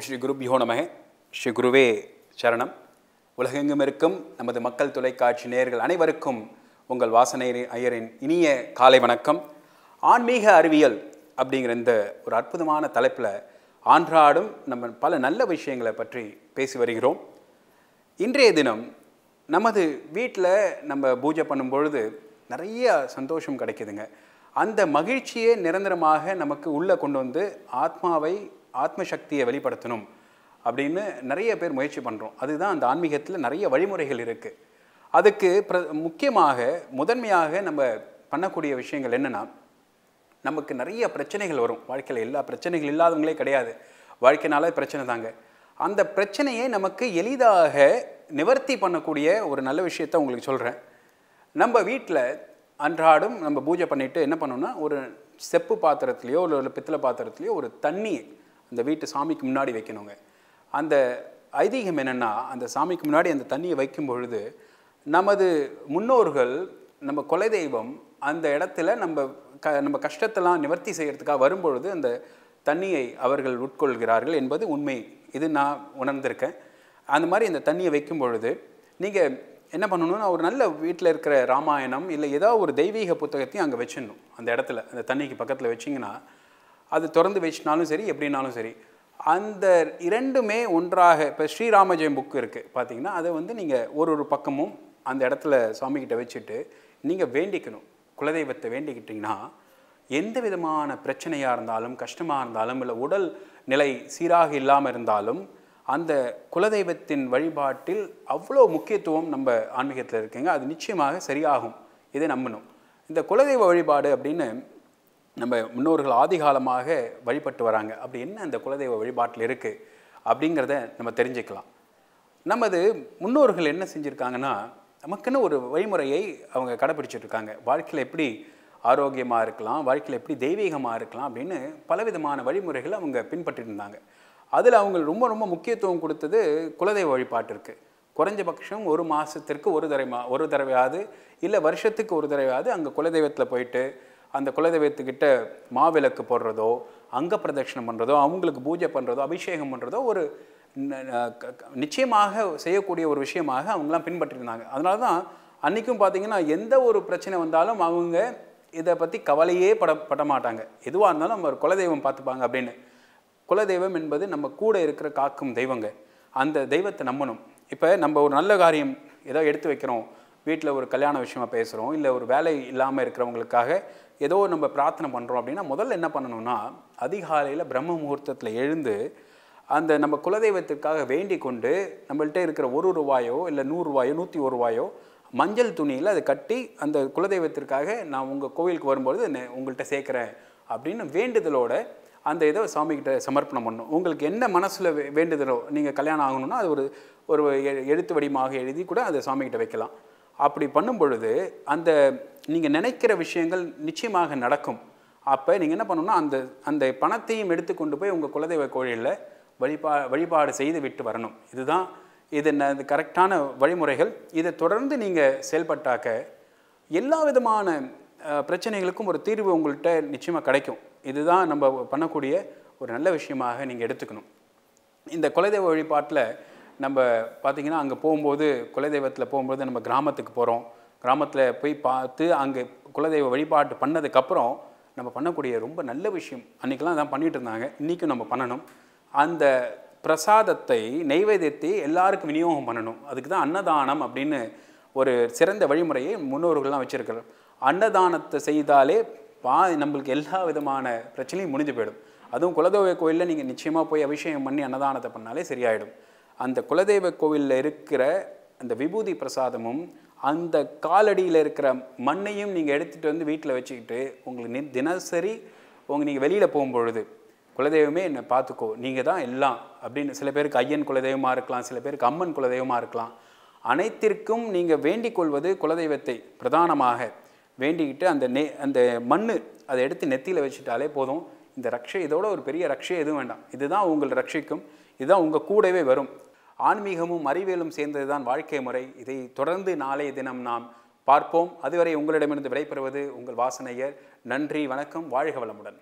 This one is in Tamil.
ஓம் ஸ்ரீ குருபியோ நமக ஸ்ரீ குருவே சரணம் உலகெங்கும் இருக்கும் நமது மக்கள் தொலைக்காட்சி நேர்கள் அனைவருக்கும் உங்கள் வாசனை ஐயரின் இனிய காலை வணக்கம் ஆன்மீக அறிவியல் அப்படிங்கிற இந்த ஒரு அற்புதமான தலைப்பில் ஆன்றாடும் நம்ம பல நல்ல விஷயங்களை பற்றி பேசி வருகிறோம் இன்றைய தினம் நமது வீட்டில் நம்ம பூஜை பண்ணும் பொழுது நிறைய சந்தோஷம் கிடைக்கிதுங்க அந்த மகிழ்ச்சியே நிரந்தரமாக நமக்கு உள்ளே கொண்டு வந்து ஆத்மாவை ஆத்மசக்தியை வெளிப்படுத்தணும் அப்படின்னு நிறைய பேர் முயற்சி பண்ணுறோம் அதுதான் அந்த ஆன்மீகத்தில் நிறைய வழிமுறைகள் இருக்குது அதுக்கு பிர முக்கியமாக முதன்மையாக நம்ம பண்ணக்கூடிய விஷயங்கள் என்னென்னா நமக்கு நிறைய பிரச்சனைகள் வரும் வாழ்க்கையில் எல்லா பிரச்சனைகள் இல்லாதவங்களே கிடையாது வாழ்க்கைனால பிரச்சனை தாங்க அந்த பிரச்சனையை நமக்கு எளிதாக நிவர்த்தி பண்ணக்கூடிய ஒரு நல்ல விஷயத்த உங்களுக்கு சொல்கிறேன் நம்ம வீட்டில் அன்றாடம் நம்ம பூஜை பண்ணிவிட்டு என்ன பண்ணோம்னா ஒரு செப்பு பாத்திரத்துலேயோ இல்லை பித்தளை பாத்திரத்துலேயோ ஒரு தண்ணி இந்த வீட்டு சாமிக்கு முன்னாடி வைக்கணுங்க அந்த ஐதீகம் என்னென்னா அந்த சாமிக்கு முன்னாடி அந்த தண்ணியை வைக்கும் பொழுது நமது முன்னோர்கள் நம்ம கொலை தெய்வம் அந்த இடத்துல நம்ம க நம்ம கஷ்டத்தெல்லாம் நிவர்த்தி செய்கிறதுக்காக வரும்பொழுது அந்த தண்ணியை அவர்கள் உட்கொள்கிறார்கள் என்பது உண்மை இது நான் உணர்ந்திருக்கேன் அந்த மாதிரி இந்த தண்ணியை வைக்கும் பொழுது நீங்கள் என்ன பண்ணணும்னா ஒரு நல்ல வீட்டில் இருக்கிற ராமாயணம் இல்லை ஏதாவது ஒரு தெய்வீக புத்தகத்தையும் அங்கே வச்சிடணும் அந்த இடத்துல அந்த தண்ணிக்கு பக்கத்தில் வச்சிங்கன்னா அது திறந்து வச்சுனாலும் சரி எப்படின்னாலும் சரி அந்த இரண்டுமே ஒன்றாக இப்போ ஸ்ரீராம புக்கு இருக்குது பார்த்தீங்கன்னா அதை வந்து நீங்கள் ஒரு ஒரு பக்கமும் அந்த இடத்துல சுவாமிகிட்ட வச்சுட்டு நீங்கள் வேண்டிக்கணும் குலதெய்வத்தை வேண்டிக்கிட்டிங்கன்னா எந்த விதமான பிரச்சனையாக இருந்தாலும் கஷ்டமாக இருந்தாலும் இல்லை உடல் நிலை சீராக இல்லாமல் இருந்தாலும் அந்த குலதெய்வத்தின் வழிபாட்டில் அவ்வளோ முக்கியத்துவம் நம்ம ஆன்மீகத்தில் இருக்குங்க அது நிச்சயமாக சரியாகும் இதை நம்பணும் இந்த குலதெய்வ வழிபாடு அப்படின்னு நம்ம முன்னோர்கள் ஆதிகாலமாக வழிபட்டு வராங்க அப்படி என்ன அந்த குலதெய்வ வழிபாட்டில் இருக்குது அப்படிங்கிறத நம்ம தெரிஞ்சுக்கலாம் நமது முன்னோர்கள் என்ன செஞ்சுருக்காங்கன்னா நமக்குன்னு ஒரு வழிமுறையை அவங்க கடைப்பிடிச்சிட்ருக்காங்க வாழ்க்கையில் எப்படி ஆரோக்கியமாக இருக்கலாம் வாழ்க்கையில் எப்படி தெய்வீகமாக இருக்கலாம் அப்படின்னு பலவிதமான வழிமுறைகளை அவங்க பின்பற்றிட்டு இருந்தாங்க அதில் அவங்க ரொம்ப ரொம்ப முக்கியத்துவம் கொடுத்தது குலதெய்வ வழிபாட்டு இருக்குது குறைஞ்சபட்சம் ஒரு மாதத்திற்கு ஒரு தடவை ஒரு தடவையாவது இல்லை வருஷத்துக்கு ஒரு தடவையாவது அங்கே குலதெய்வத்தில் போயிட்டு அந்த குலதெய்வத்துக்கிட்ட மாவிளக்கு போடுறதோ அங்க பிரதட்சணம் பண்ணுறதோ அவங்களுக்கு பூஜை பண்ணுறதோ அபிஷேகம் பண்ணுறதோ ஒரு நிச்சயமாக செய்யக்கூடிய ஒரு விஷயமாக அவங்களாம் பின்பற்றிருந்தாங்க அதனால தான் அன்றைக்கும் பார்த்திங்கன்னா எந்த ஒரு பிரச்சனை வந்தாலும் அவங்க இதை பற்றி கவலையே பட பட மாட்டாங்க எதுவாக இருந்தாலும் நம்ம ஒரு குலதெய்வம் பார்த்துப்பாங்க அப்படின்னு குலதெய்வம் என்பது நம்ம கூட இருக்கிற காக்கும் தெய்வங்க அந்த தெய்வத்தை நம்பணும் இப்போ நம்ம ஒரு நல்ல காரியம் ஏதோ எடுத்து வைக்கிறோம் வீட்டில் ஒரு கல்யாண விஷயமாக பேசுகிறோம் இல்லை ஒரு வேலை இல்லாமல் இருக்கிறவங்களுக்காக ஏதோ நம்ம பிரார்த்தனை பண்ணுறோம் அப்படின்னா முதல்ல என்ன பண்ணணும்னா அதிகாலையில் பிரம்ம முகூர்த்தத்தில் எழுந்து அந்த நம்ம குலதெய்வத்திற்காக வேண்டி கொண்டு நம்மள்கிட்ட இருக்கிற ஒரு ரூபாயோ இல்லை நூறுரூவாயோ நூற்றி ஒரு ரூபாயோ மஞ்சள் துணியில் அதை கட்டி அந்த குலதெய்வத்திற்காக நான் உங்கள் கோவிலுக்கு வரும்பொழுது உங்கள்கிட்ட சேர்க்குறேன் அப்படின்னு வேண்டுதலோட அந்த இதை சாமிக்கிட்ட சமர்ப்பணம் பண்ணும் உங்களுக்கு என்ன மனசில் வேண்டுதலோ நீங்கள் கல்யாணம் ஆகணும்னா அது ஒரு ஒரு எழுத்து வடிவமாக எழுதி கூட அதை சாமிக்கிட்ட வைக்கலாம் அப்படி பண்ணும் பொழுது அந்த நீங்கள் நினைக்கிற விஷயங்கள் நிச்சயமாக நடக்கும் அப்போ நீங்கள் என்ன பண்ணணும்னா அந்த அந்த பணத்தையும் எடுத்து கொண்டு போய் உங்கள் குலதெய்வ கோயிலில் வழிபா வழிபாடு செய்து விட்டு வரணும் இதுதான் இது இந்த கரெக்டான வழிமுறைகள் இதை தொடர்ந்து நீங்கள் செயல்பட்டாக்க எல்லா விதமான பிரச்சனைகளுக்கும் ஒரு தீர்வு உங்கள்கிட்ட நிச்சயமாக கிடைக்கும் இதுதான் நம்ம பண்ணக்கூடிய ஒரு நல்ல விஷயமாக நீங்கள் எடுத்துக்கணும் இந்த குலதெய்வ வழிபாட்டில் நம்ம பார்த்திங்கன்னா அங்கே போகும்போது குலதெய்வத்தில் போகும்போது நம்ம கிராமத்துக்கு போகிறோம் கிராமத்தில் போய் பார்த்து அங்கே குலதெய்வ வழிபாட்டு பண்ணதுக்கப்புறம் நம்ம பண்ணக்கூடிய ரொம்ப நல்ல விஷயம் அன்றைக்கெல்லாம் அதான் பண்ணிகிட்டு இருந்தாங்க இன்றைக்கும் நம்ம பண்ணணும் அந்த பிரசாதத்தை நைவேத்தியத்தை எல்லாருக்கும் விநியோகம் பண்ணணும் அதுக்கு தான் அன்னதானம் அப்படின்னு ஒரு சிறந்த வழிமுறையை முன்னோர்கள்லாம் வச்சுருக்கிறோம் அன்னதானத்தை செய்தாலே பா நம்மளுக்கு எல்லா விதமான பிரச்சனையும் முடிஞ்சு போயிடும் அதுவும் குலதெய்வ கோயிலில் நீங்கள் நிச்சயமாக போய் அபிஷேகம் பண்ணி அன்னதானத்தை பண்ணாலே சரியாயிடும் அந்த குலதெய்வ கோவிலில் இருக்கிற அந்த விபூதி பிரசாதமும் அந்த காலடியில் இருக்கிற மண்ணையும் நீங்கள் எடுத்துகிட்டு வந்து வீட்டில் வச்சுக்கிட்டு உங்களுக்கு தினசரி உங்கள் நீங்கள் வெளியில் போகும்பொழுது குலதெய்வமே என்னை பார்த்துக்கோ நீங்கள் தான் எல்லாம் அப்படின்னு சில பேருக்கு ஐயன் குலதெய்வமாக இருக்கலாம் சில பேருக்கு அம்மன் குலதெய்வமாக இருக்கலாம் அனைத்திற்கும் நீங்கள் வேண்டிக் கொள்வது குலதெய்வத்தை பிரதானமாக வேண்டிக்கிட்டு அந்த நெ அந்த மண் அதை எடுத்து நெத்தியில் வச்சுட்டாலே போதும் இந்த ரக்ஷை இதோட ஒரு பெரிய ரக்ஷை எதுவும் வேண்டாம் இதுதான் உங்கள் ரட்சிக்கும் இதுதான் உங்கள் கூடவே வரும் ஆன்மீகமும் அறிவியலும் சேர்ந்ததுதான் வாழ்க்கை முறை இதை தொடர்ந்து நாளைய தினம் நாம் பார்ப்போம் அதுவரை உங்களிடமிருந்து விடைபெறுவது உங்கள் வாசனையர் நன்றி வணக்கம் வாழ்க வளமுடன்